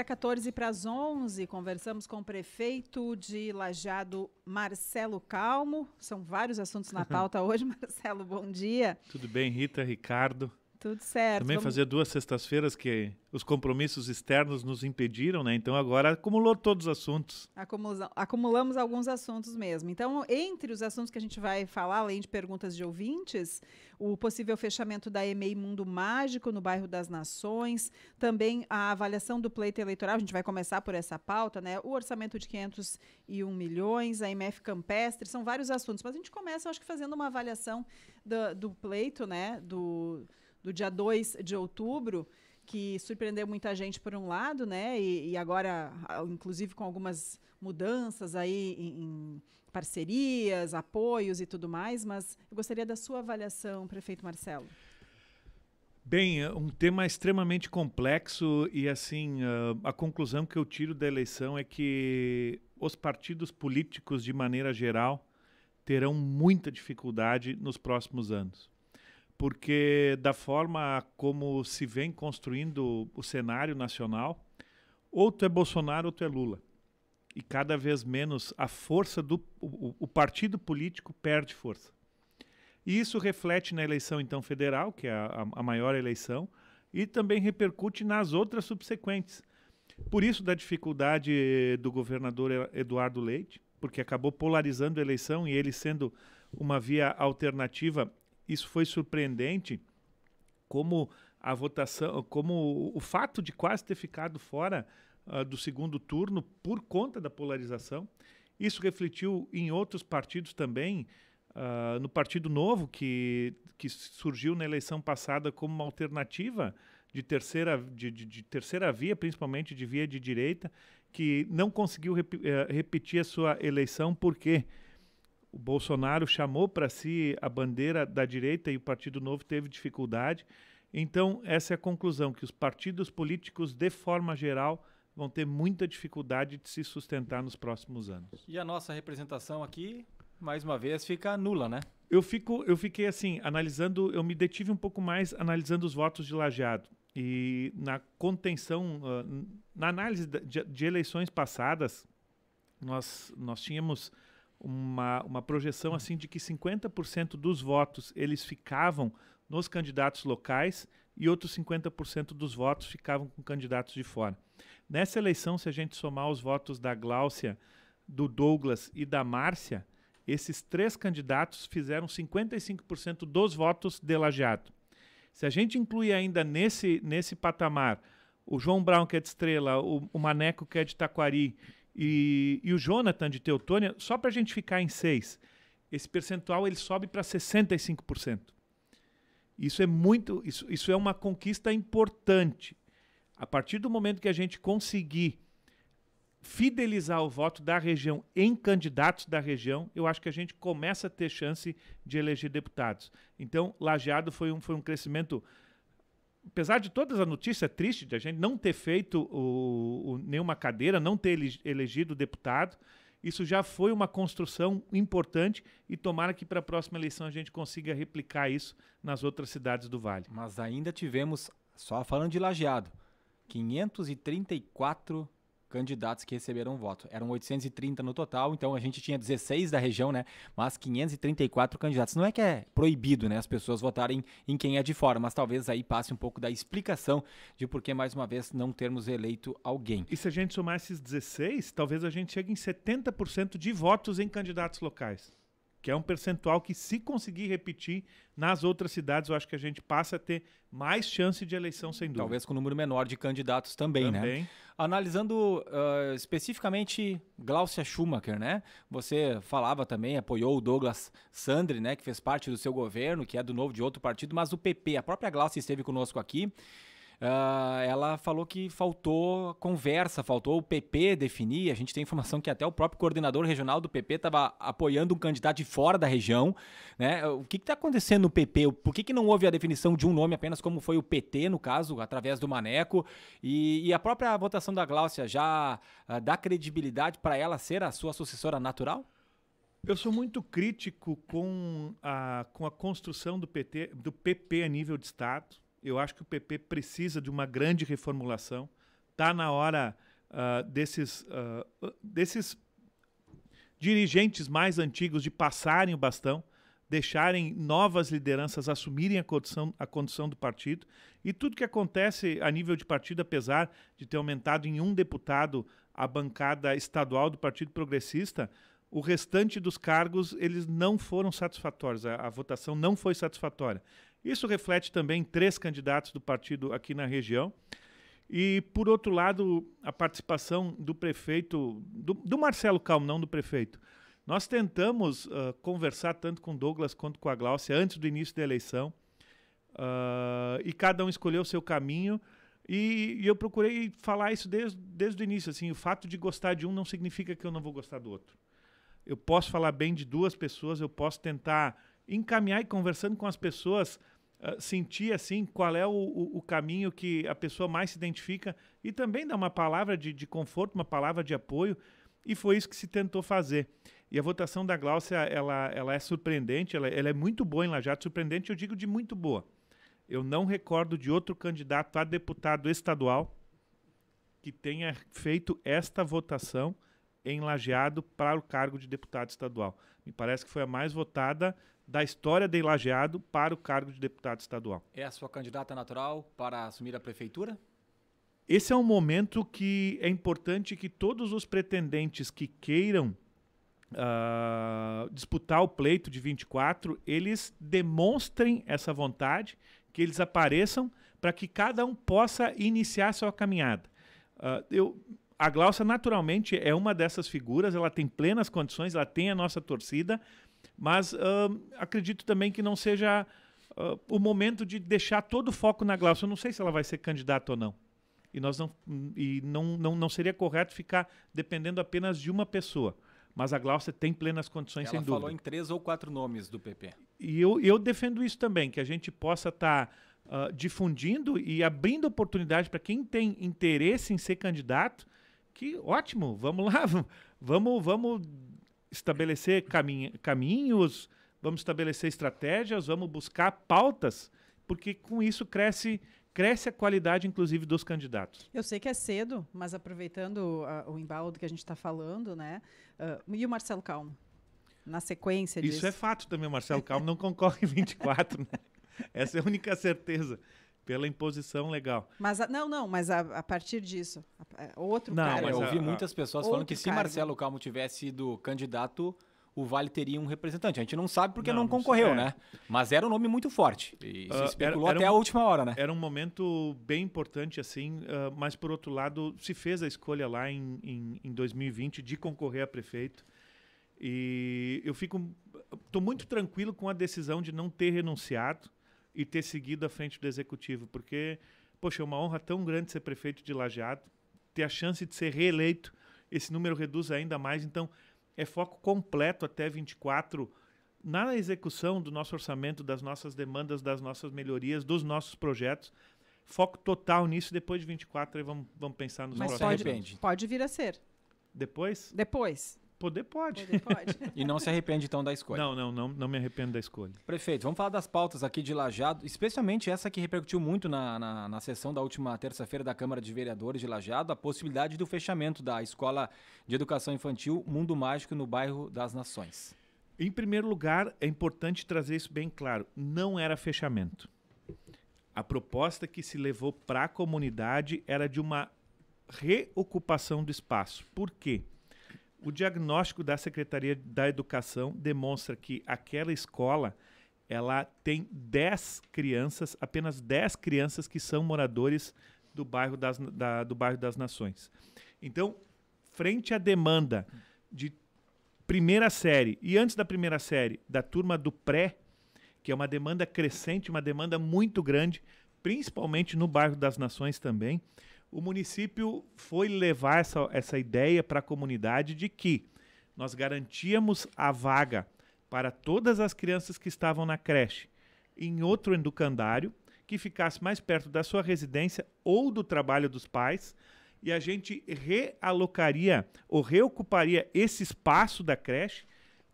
Para 14 para as 11, conversamos com o prefeito de Lajado, Marcelo Calmo. São vários assuntos na pauta hoje, Marcelo, bom dia. Tudo bem, Rita, Ricardo. Tudo certo. Também vamos... fazia duas sextas-feiras que os compromissos externos nos impediram, né? Então agora acumulou todos os assuntos. Acumulamos, acumulamos alguns assuntos mesmo. Então, entre os assuntos que a gente vai falar, além de perguntas de ouvintes, o possível fechamento da EMEI Mundo Mágico no bairro das Nações, também a avaliação do pleito eleitoral, a gente vai começar por essa pauta, né? O orçamento de 501 milhões, a MF Campestre, são vários assuntos, mas a gente começa, acho que fazendo uma avaliação do, do pleito, né, do do dia 2 de outubro, que surpreendeu muita gente por um lado, né? E, e agora, inclusive com algumas mudanças aí em, em, parcerias, apoios e tudo mais, mas eu gostaria da sua avaliação, prefeito Marcelo. Bem, é um tema extremamente complexo e assim a conclusão que eu tiro da eleição é que os partidos políticos de maneira geral terão muita dificuldade nos próximos anos porque da forma como se vem construindo o cenário nacional, ou tu é Bolsonaro ou tu é Lula. E cada vez menos a força do o, o partido político perde força. E isso reflete na eleição então federal, que é a, a maior eleição, e também repercute nas outras subsequentes. Por isso da dificuldade eh, do governador Eduardo Leite, porque acabou polarizando a eleição e ele sendo uma via alternativa isso foi surpreendente, como a votação, como o fato de quase ter ficado fora uh, do segundo turno por conta da polarização. Isso refletiu em outros partidos também, uh, no Partido Novo, que, que surgiu na eleição passada como uma alternativa de terceira, de, de, de terceira via, principalmente de via de direita, que não conseguiu rep, uh, eh, repetir a sua eleição, por quê? Porque o Bolsonaro chamou para si a bandeira da direita e o Partido Novo teve dificuldade. Então, essa é a conclusão: que os partidos políticos, de forma geral, vão ter muita dificuldade de se sustentar nos próximos anos. E a nossa representação aqui, mais uma vez, fica nula, né? Eu, fico, eu fiquei assim, analisando, eu me detive um pouco mais analisando os votos de lajeado. E na contenção, ah, na análise de, eleições passadas, nós, nós tínhamos uma, uma projeção assim de que 50% dos votos eles ficavam nos candidatos locais e outros 50% dos votos ficavam com candidatos de fora. Nessa eleição, se a gente somar os votos da Gláucia, do Douglas e da Márcia, esses três candidatos fizeram 55% dos votos de Lajeado. Se a gente inclui ainda nesse, nesse patamar o João Brown, que é de Estrela, o, o Maneco, que é de Taquari e, e o Jonathan de Teutônia, só para a gente ficar em 6, esse percentual ele sobe para 65%. Isso é muito, isso, isso é uma conquista importante. A partir do momento que a gente conseguir fidelizar o voto da região em candidatos da região, eu acho que a gente começa a ter chance de eleger deputados. Então, Lajeado foi um, foi um crescimento apesar de todas a notícia triste de a gente não ter feito o, o, nenhuma cadeira, não ter elegido deputado, isso já foi uma construção importante e tomara que para a próxima eleição a gente consiga replicar isso nas outras cidades do Vale. Mas ainda tivemos, só falando de lajeado, 534 candidatos que receberam voto. Eram 830 no total, então a gente tinha 16 da região, né? Mas 534 candidatos. Não é que é proibido, né, as pessoas votarem em quem é de fora, mas talvez aí passe um pouco da explicação de por que mais uma vez não termos eleito alguém. E se a gente somar esses 16, talvez a gente chegue em 70% de votos em candidatos locais que é um percentual que, se conseguir repetir nas outras cidades, eu acho que a gente passa a ter mais chance de eleição, sem dúvida. Talvez com um número menor de candidatos também, né? também. né? Analisando uh, especificamente Glaucia Schumacher, né? Você falava também, apoiou o Douglas Sandri, né? Que fez parte do seu governo, que é do novo de outro partido, mas o PP, a própria Glaucia esteve conosco aqui. Ah, ela falou que faltou conversa, faltou o PP definir. A gente tem informação que até o próprio coordenador regional do PP estava apoiando um candidato de fora da região. Né? O que está acontecendo no PP? Por que, que não houve a definição de um nome apenas como foi o PT, no caso, através do Maneco? E, e a própria votação da Gláucia já uh, dá credibilidade para ela ser a sua sucessora natural? Eu sou muito crítico com a, com a construção do, PT, do PP a nível de Estado. Eu acho que o PP precisa de uma grande reformulação. Está na hora uh, desses, uh, desses dirigentes mais antigos de passarem o bastão, deixarem novas lideranças assumirem a condição, a condição do partido. E tudo que acontece a nível de partido, apesar de ter aumentado em um deputado a bancada estadual do Partido Progressista, o restante dos cargos eles não foram satisfatórios, a, a votação não foi satisfatória. Isso reflete também três candidatos do partido aqui na região. E, por outro lado, a participação do prefeito, do, do Marcelo Calmo, não do prefeito. Nós tentamos uh, conversar tanto com Douglas quanto com a Gláucia antes do início da eleição. Uh, e cada um escolheu o seu caminho. E, e eu procurei falar isso desde, desde o início. Assim, o fato de gostar de um não significa que eu não vou gostar do outro. Eu posso falar bem de duas pessoas, eu posso tentar encaminhar e conversando com as pessoas ah, sentir assim qual é o, o, o, caminho que a pessoa mais se identifica e também dar uma palavra de, de conforto, uma palavra de apoio. E foi isso que se tentou fazer. E a votação da Gláucia, ela, ela é surpreendente, ela, ela é muito boa em Lajato, surpreendente, eu digo de muito boa. Eu não recordo de outro candidato a deputado estadual que tenha feito esta votação em Lajeado para o cargo de deputado estadual. Me parece que foi a mais votada da história de Lajeado para o cargo de deputado estadual. É a sua candidata natural para assumir a prefeitura? Esse é um momento que é importante que todos os pretendentes que queiram uh, disputar o pleito de 24, eles demonstrem essa vontade, que eles apareçam para que cada um possa iniciar sua caminhada. Uh, eu a Glaucia, naturalmente, é uma dessas figuras, ela tem plenas condições, ela tem a nossa torcida, mas uh, acredito também que não seja uh, o momento de deixar todo o foco na Glaucia. Eu não sei se ela vai ser candidata ou não. E, nós não, e não, não, não seria correto ficar dependendo apenas de uma pessoa mas a Glaucia tem plenas condições, Ela sem dúvida. Ela falou em três ou quatro nomes do PP. E eu, eu defendo isso também, que a gente possa estar tá, uh, difundindo e abrindo oportunidade para quem tem interesse em ser candidato que ótimo, vamos lá, vamos, vamos estabelecer caminhos, vamos estabelecer estratégias, vamos buscar pautas, porque com isso cresce cresce a qualidade, inclusive, dos candidatos. Eu sei que é cedo, mas aproveitando uh, o do que a gente está falando, né? Uh, e o Marcelo Calmo? Na sequência disso. Isso é fato também, o Marcelo Calmo não concorre em 24, né? Essa é a única certeza pela imposição legal. Mas a, não, não, mas a, a partir disso, a, outro não, Mas é, eu ouvi muitas pessoas falando que se cargo. Marcelo Calmo tivesse sido candidato, o Vale teria um representante. A gente não sabe porque não, não concorreu, é. né? Mas era um nome muito forte. E uh, se ah, especulou era, era até um, a última hora, né? Era um momento bem importante, assim, uh, mas por outro lado, se fez a escolha lá em, em, em 2020 de concorrer a prefeito. E eu fico. Estou muito tranquilo com a decisão de não ter renunciado e ter seguido à frente do executivo, porque, poxa, é uma honra tão grande ser prefeito de Lajeado, ter a chance de ser reeleito, esse número reduz ainda mais, então é foco completo até 24 na execução do nosso orçamento, das nossas demandas, das nossas melhorias, dos nossos projetos. Foco total nisso, depois de 24 aí vamos, vamos pensar nos Mas próximos. Pode, pode vir a ser. Depois? Depois. Poder pode. Poder pode. e não se arrepende então da escolha. Não, não, não, não me arrependo da escolha. Prefeito, vamos falar das pautas aqui de Lajado, especialmente essa que repercutiu muito na, na, na sessão da última terça-feira da Câmara de Vereadores de Lajado, a possibilidade do fechamento da Escola de Educação Infantil Mundo Mágico no bairro das Nações. Em primeiro lugar, é importante trazer isso bem claro: não era fechamento. A proposta que se levou para a comunidade era de uma reocupação do espaço. Por quê? O diagnóstico da Secretaria da Educação demonstra que aquela escola ela tem 10 crianças, apenas 10 crianças que são moradores do bairro das, da, do bairro das Nações. Então, frente à demanda de primeira série e antes da primeira série da turma do pré, que é uma demanda crescente, uma demanda muito grande, principalmente no bairro das Nações também, o município foi levar essa, essa ideia para a comunidade de que nós garantíamos a vaga para todas as crianças que estavam na creche em outro educandário que ficasse mais perto da sua residência ou do trabalho dos pais e a gente realocaria ou reocuparia esse espaço da creche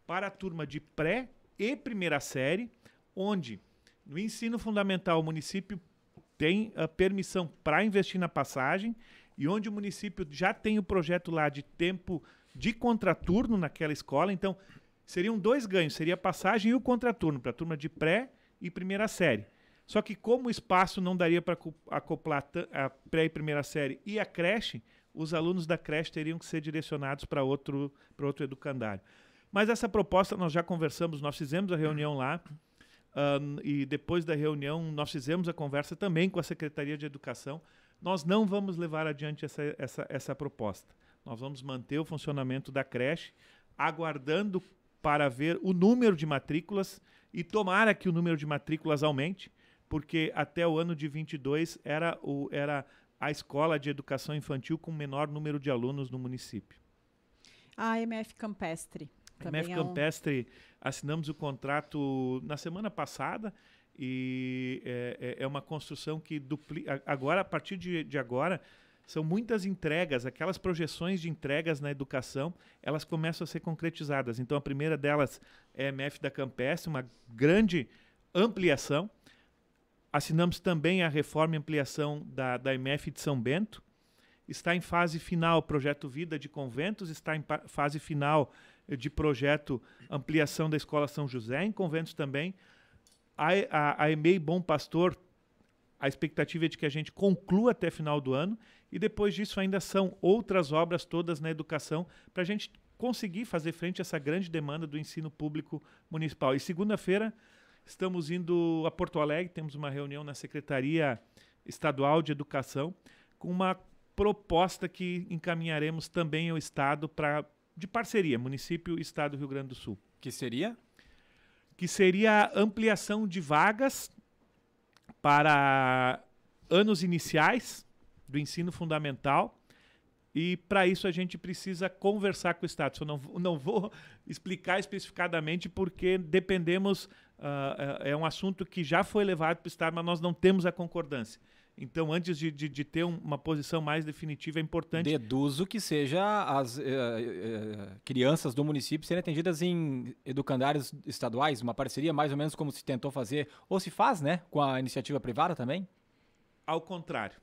para a turma de pré e primeira série, onde no ensino fundamental o município tem a permissão para investir na passagem e onde o município já tem o projeto lá de tempo de contraturno naquela escola. Então, seriam dois ganhos: seria a passagem e o contraturno para a turma de pré e primeira série. Só que, como o espaço não daria para acoplar a pré e primeira série e a creche, os alunos da creche teriam que ser direcionados para outro, outro educandário. Mas essa proposta nós já conversamos, nós fizemos a reunião lá e depois da reunião, nós fizemos a conversa também com a Secretaria de Educação. Nós não vamos levar adiante essa, essa, essa proposta. Nós vamos manter o funcionamento da creche, aguardando para ver o número de matrículas e tomara que o número de matrículas aumente, porque até o ano de 22 era, o, era a escola de educação infantil com o menor número de alunos no município. A MF Campestre também MF é um... Campestre, assinamos o contrato na semana passada e é, é, é uma construção que duplica. Agora, a partir de, de agora, são muitas entregas, aquelas projeções de entregas na educação, elas começam a ser concretizadas. Então, a primeira delas é MF da Campestre, uma grande ampliação. Assinamos também a reforma e ampliação da, da MF de São Bento. Está em fase final o projeto Vida de Conventos, está em fase final de projeto ampliação da Escola São José, em conventos também. A, a, a EMEI Bom Pastor, a expectativa é de que a gente conclua até final do ano, e depois disso ainda são outras obras todas na educação, para a gente conseguir fazer frente a essa grande demanda do ensino público municipal. E segunda-feira estamos indo a Porto Alegre, temos uma reunião na Secretaria Estadual de Educação, com uma proposta que encaminharemos também ao Estado para de parceria, município e estado do Rio Grande do Sul. Que seria? Que seria ampliação de vagas para anos iniciais do ensino fundamental. E para isso a gente precisa conversar com o Estado. Eu não, não vou explicar especificadamente porque dependemos, uh, é um assunto que já foi levado para o Estado, mas nós não temos a concordância. Então, antes de, de, de, ter uma posição mais definitiva, é importante. Deduzo que seja as eh, eh, eh, crianças do município serem atendidas em educandários estaduais, uma parceria mais ou menos como se tentou fazer, ou se faz, né? Com a iniciativa privada também? Ao contrário.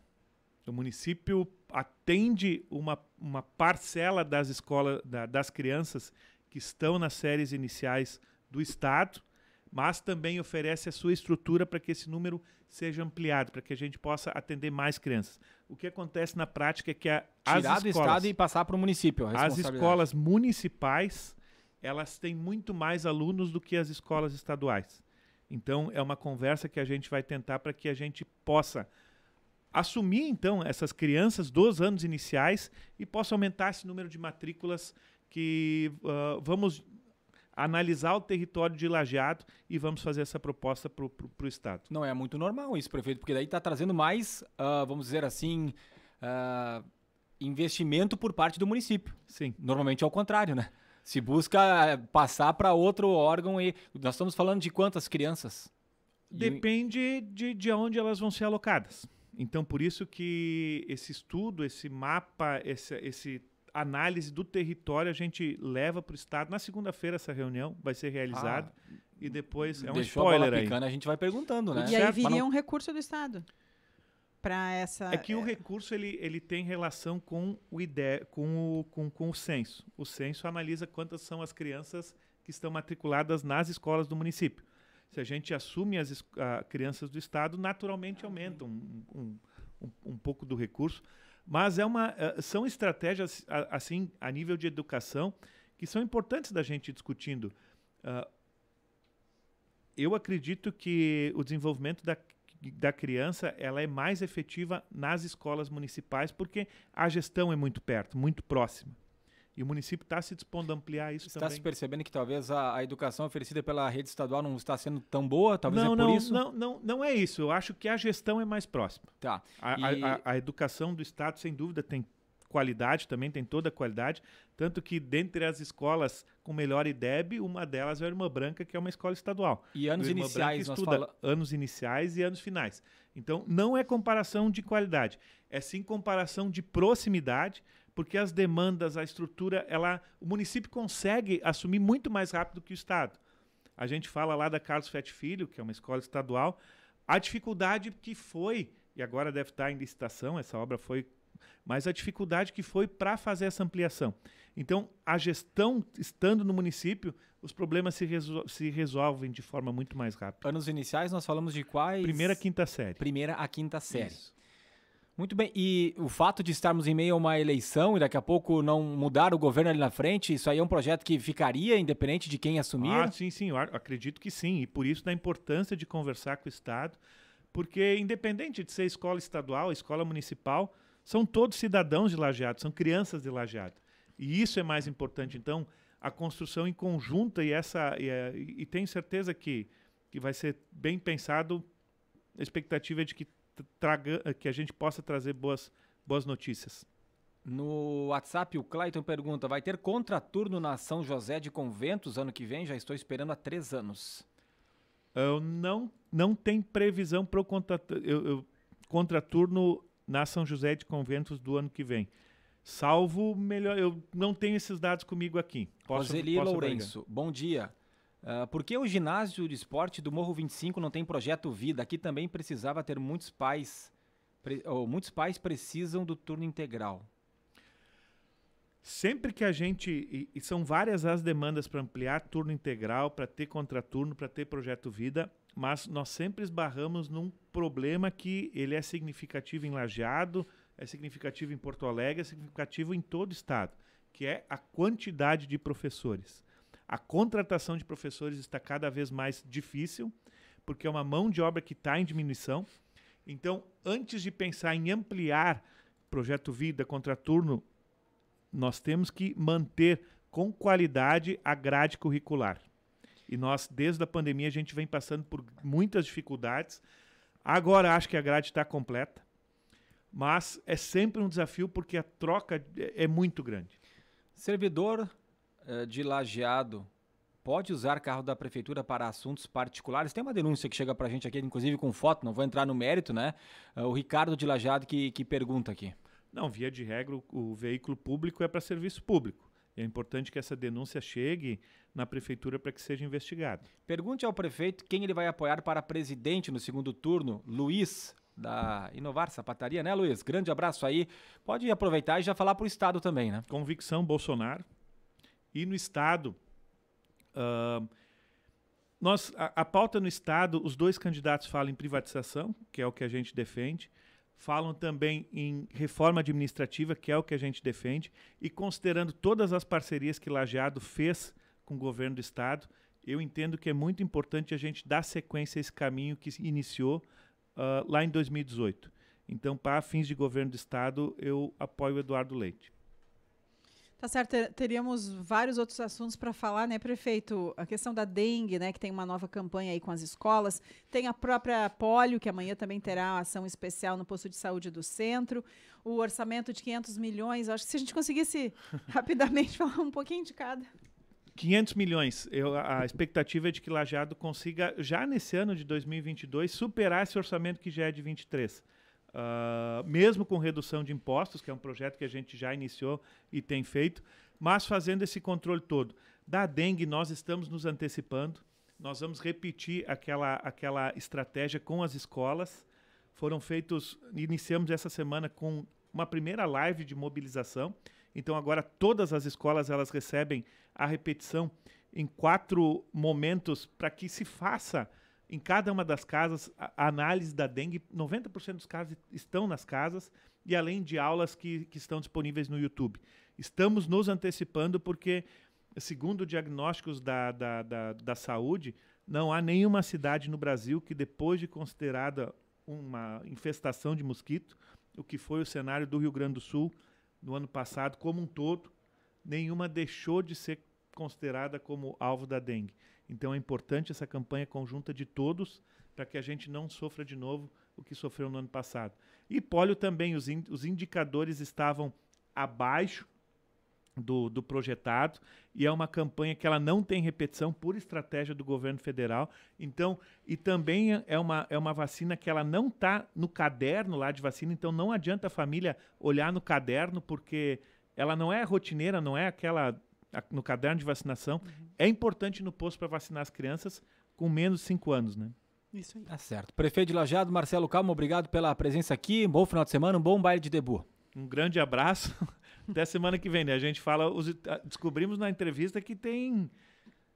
O município atende uma, uma parcela das escolas, da, das crianças que estão nas séries iniciais do Estado mas também oferece a sua estrutura para que esse número seja ampliado, para que a gente possa atender mais crianças. O que acontece na prática é que a, as Tirar escolas, do estado e passar para o município. as escolas municipais elas têm muito mais alunos do que as escolas estaduais. Então é uma conversa que a gente vai tentar para que a gente possa assumir então essas crianças dos anos iniciais e possa aumentar esse número de matrículas que uh, vamos analisar o território de Lajeado e vamos fazer essa proposta para o pro, Estado. Não é muito normal isso, prefeito, porque daí está trazendo mais, uh, vamos dizer assim, uh, investimento por parte do município. Sim. Normalmente é o contrário, né? Se busca eh, passar para outro órgão e nós estamos falando de quantas crianças? Depende de, de onde elas vão ser alocadas. Então, por isso que esse estudo, esse mapa, esse, esse análise do território a gente leva para o Estado. Na segunda-feira essa reunião vai ser realizada. Ah, e depois é um spoiler a aí. Picando, a gente vai perguntando, né? É, e certo? aí viria não... um recurso do Estado para essa. É que é... o recurso ele, ele tem relação com o ide... com o com, com o censo. O censo analisa quantas são as crianças que estão matriculadas nas escolas do município. Se a gente assume as crianças do estado, naturalmente aumenta um, um, um, um pouco do recurso. Mas é uma, eh, são estratégias, assim, a nível de educação, que são importantes da gente discutindo. Ah, eu acredito que o desenvolvimento da, da criança ela é mais efetiva nas escolas municipais, porque a gestão é muito perto, muito próxima. E o município está se dispondo a ampliar isso está também. Está se percebendo que talvez a, a, educação oferecida pela rede estadual não está sendo tão boa? Talvez não, é não, por isso? Não, não, não é isso. Eu acho que a gestão é mais próxima. Tá. A, e... a, a educação do Estado, sem dúvida, tem qualidade também, tem toda a qualidade. Tanto que, dentre as escolas com melhor IDEB, uma delas é a Irmã Branca, que é uma escola estadual. E anos iniciais, nós fala... anos iniciais e anos finais. Então, não é comparação de qualidade, é sim comparação de proximidade porque as demandas, a estrutura, ela, o município consegue assumir muito mais rápido que o Estado. A gente fala lá da Carlos Fete Filho, que é uma escola estadual, a dificuldade que foi, e agora deve estar em licitação, essa obra foi, mas a dificuldade que foi para fazer essa ampliação. Então, a gestão estando no município, os problemas se, resol se, resolvem de forma muito mais rápida. Anos iniciais, nós falamos de quais? Primeira a quinta série. Primeira a quinta série. Isso. Muito bem, e o fato de estarmos em meio a uma eleição e daqui a pouco não mudar o governo ali na frente, isso aí é um projeto que ficaria independente de quem assumir? Ah, sim, sim, eu acredito que sim, e por isso da importância de conversar com o Estado, porque independente de ser escola estadual, escola municipal, são todos cidadãos de Lajeado, são crianças de Lajeado. E isso é mais importante, então, a construção em conjunta e essa e, e tenho certeza que que vai ser bem pensado. A expectativa é de que traga, eh, que a gente possa trazer boas, boas notícias. No WhatsApp, o Clayton pergunta: vai ter contraturno na São José de Conventos ano que vem? Já estou esperando há três anos. Eu não, não tem previsão para o contraturno, contraturno na São José de Conventos do ano que vem. Salvo melhor, eu não tenho esses dados comigo aqui. Posso, Roseli Lourenço, bom dia. Ah, por que o ginásio de esporte do Morro 25 não tem projeto Vida? Aqui também precisava ter muitos pais. Pre, muitos pais precisam do turno integral. Sempre que a gente. E, e são várias as demandas para ampliar turno integral, para ter contraturno, para ter projeto Vida, mas nós sempre esbarramos num problema que ele é significativo em Lajeado, é significativo em Porto Alegre, é significativo em todo o estado, que é a quantidade de professores. A contratação de professores está cada vez mais difícil, porque é uma mão de obra que está em diminuição. Então, antes de pensar em ampliar projeto Vida, contraturno, nós temos que manter com qualidade a grade curricular. E nós, desde a pandemia, a gente vem passando por muitas dificuldades. Agora acho que a grade está completa, mas é sempre um desafio porque a troca é, é muito grande. Servidor eh, de Lajeado pode usar carro da prefeitura para assuntos particulares. Tem uma denúncia que chega para a gente aqui, inclusive com foto, não vou entrar no mérito, né? Eh, o Ricardo de Lajeado que, que pergunta aqui. Não, via de regra, o, veículo público é para serviço público. é importante que essa denúncia chegue na prefeitura para que seja investigado Pergunte ao prefeito quem ele vai apoiar para presidente no segundo turno, Luiz da Inovar Sapataria, né, Luiz? Grande abraço aí. Pode aproveitar e já falar para o Estado também, né? Convicção Bolsonaro. E no Estado, uh, nós, a, a pauta no Estado, os dois candidatos falam em privatização, que é o que a gente defende, falam também em reforma administrativa, que é o que a gente defende, e considerando todas as parcerias que Lajeado fez com o governo do Estado, eu entendo que é muito importante a gente dar sequência a esse caminho que iniciou uh, lá em 2018. Então, para fins de governo do Estado, eu apoio o Eduardo Leite. Tá certo, teríamos vários outros assuntos para falar, né, prefeito? A questão da dengue, né, que tem uma nova campanha aí com as escolas, tem a própria polio, que amanhã também terá ação especial no posto de saúde do centro, o orçamento de 500 milhões, acho que se a gente conseguisse rapidamente falar um pouquinho de cada. 500 milhões. Eu, a expectativa é de que Lajado consiga, já nesse ano de 2022, superar esse orçamento que já é de 23. Uh, mesmo com redução de impostos, que é um projeto que a gente já iniciou e tem feito, mas fazendo esse controle todo. Da dengue, nós estamos nos antecipando, nós vamos repetir aquela, aquela estratégia com as escolas. Foram feitos, iniciamos essa semana com uma primeira live de mobilização. Então, agora todas as escolas elas recebem a repetição em quatro momentos para que se faça em cada uma das casas, a análise da dengue, 90% dos casos estão nas casas, e além de aulas que, que estão disponíveis no YouTube. Estamos nos antecipando porque, segundo diagnósticos da, da, da, da saúde, não há nenhuma cidade no Brasil que, depois de considerada uma infestação de mosquito, o que foi o cenário do Rio Grande do Sul no ano passado, como um todo, nenhuma deixou de ser considerada como alvo da dengue. Então é importante essa campanha conjunta de todos para que a gente não sofra de novo o que sofreu no ano passado. E polio também, os, in, os indicadores estavam abaixo do, do, projetado e é uma campanha que ela não tem repetição por estratégia do governo federal. Então, e também é uma, é uma vacina que ela não está no caderno lá de vacina, então não adianta a família olhar no caderno porque ela não é rotineira, não é aquela no caderno de vacinação. Uhum. É importante no posto para vacinar as crianças com menos de 5 anos, né? Isso aí. Tá certo. Prefeito de Lajado, Marcelo Calmo, obrigado pela presença aqui. Um bom final de semana, um bom baile de debut. Um grande abraço. Até semana que vem, né? A gente fala, os, ah, descobrimos na entrevista que tem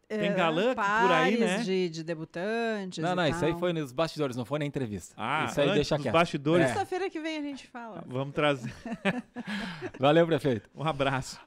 é, tem galã por aí, né? De, de debutantes. Não, não, isso aí foi nos bastidores, não foi na entrevista. Ah, isso aí deixa aqui. bastidores. Sexta-feira é. que vem a gente fala. Vamos trazer. Valeu, prefeito. Um abraço.